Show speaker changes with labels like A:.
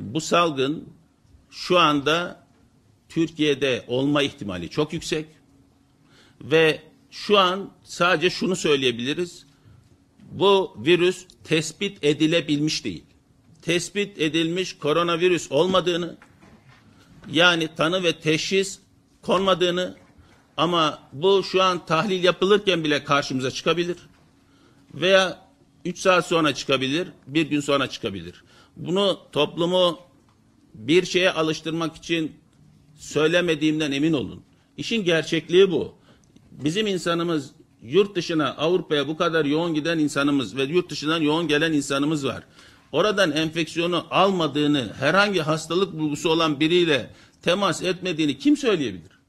A: bu salgın şu anda Türkiye'de olma ihtimali çok yüksek ve şu an sadece şunu söyleyebiliriz. Bu virüs tespit edilebilmiş değil. Tespit edilmiş koronavirüs olmadığını yani tanı ve teşhis konmadığını ama bu şu an tahlil yapılırken bile karşımıza çıkabilir. Veya 3 saat sonra çıkabilir, bir gün sonra çıkabilir. Bunu toplumu bir şeye alıştırmak için söylemediğimden emin olun. İşin gerçekliği bu. Bizim insanımız yurt dışına Avrupa'ya bu kadar yoğun giden insanımız ve yurt dışından yoğun gelen insanımız var. Oradan enfeksiyonu almadığını, herhangi hastalık bulgusu olan biriyle temas etmediğini kim söyleyebilir?